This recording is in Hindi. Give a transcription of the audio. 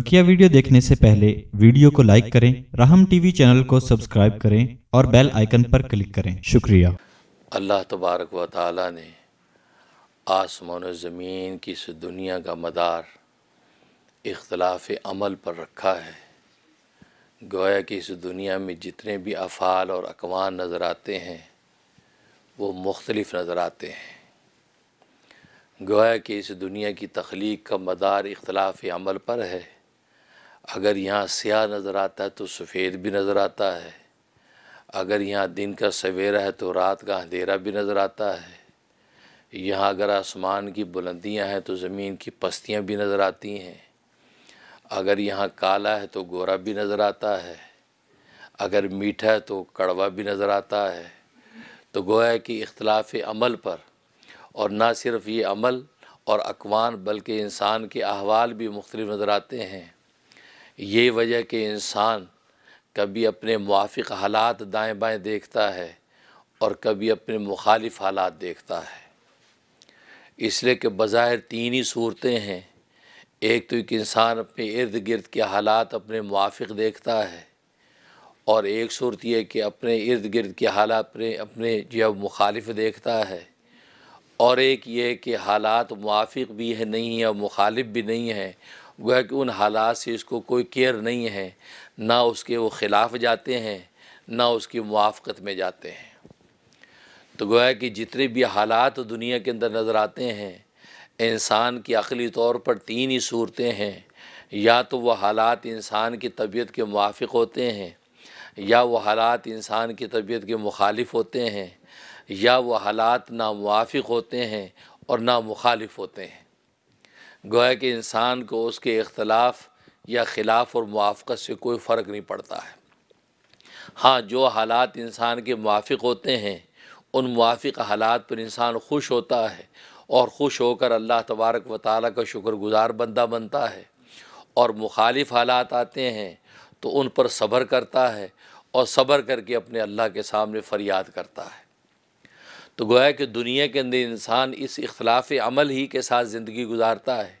बकिया वीडियो देखने से पहले वीडियो को लाइक करें राहम टीवी चैनल को सब्सक्राइब करें और बेल आइकन पर क्लिक करें शुक्रिया अल्लाह तबारक व ताली ने आसमान ज़मीन की इस दुनिया का मदार इख्तलाफ अमल पर रखा है गोया कि इस दुनिया में जितने भी अफ़ाल और अकवान नज़र आते हैं वो मुख्तलफ़ नज़र आते हैं गोया कि इस दुनिया की तख्लीक का मदार इख्तलाफ अमल पर है अगर यहाँ स्याह नज़र आता है तो सफ़ेद भी नज़र आता है अगर यहाँ दिन का सवेरा है तो रात का अंधेरा भी नज़र आता है यहाँ अगर आसमान की बुलंदियाँ हैं तो ज़मीन की पस्तियाँ भी नज़र आती हैं अगर यहाँ काला है तो गोरा भी नज़र आता है अगर मीठा है तो कड़वा भी नज़र आता है तो गोया कि इख्तलाफ अमल पर और ना सिर्फ ये अमल और अकवान बल्कि इंसान के अहवाल भी मुख्तलिफ नज़र आते हैं ये वजह कि इंसान कभी अपने मुआफ़ हालात दाएँ बाएँ देखता है और कभी अपने मुखालिफ हालात देखता है इसलिए कि बज़ाहिर तीन ही सूरतें हैं एक तो एक इंसान अपने इर्द गिर्द के हालात अपने मुआफ़ देखता है और एक सूरत यह कि अपने इर्द गिर्द के हालात अपने अपने जो मुखालिफ देखता है और एक ये कि हालात मुआफ़ भी है नहीं है और मुखालिफ भी नहीं है गोया कि उन हालात से इसको कोई केयर नहीं है ना उसके वो ख़िलाफ़ जाते हैं ना उसकी मुआफ़त में जाते हैं तो गोया कि जितने भी हालात दुनिया के अंदर नज़र आते हैं इंसान की अकली तौर पर तीन ही सूरतें हैं या तो वह हालात इंसान की तबीयत के मुआफ़ होते हैं या वह हालात इंसान की तबीयत के मुखालिफ होते हैं या वह हालात मुआफ़ होते हैं और ना मुखालिफ होते हैं गोया कि इंसान को उसके इख्तलाफ या खिलाफ और मुआफ़त से कोई फ़र्क नहीं पड़ता है हाँ जो हालात इंसान के मुआफ़ होते हैं उन मुआफ़ हालात पर इंसान खुश होता है और खुश होकर अल्लाह तबारक व ताली का शुक्रगुजार बंदा बनता है और मुखालिफ हालात आते हैं तो उन पर सब्र करता है और सब्र करके अपने अल्लाह के सामने फ़रियाद करता है तो गोया कि दुनिया के अंदर इंसान इस इख्लाफ अमल ही के साथ ज़िंदगी गुजारता है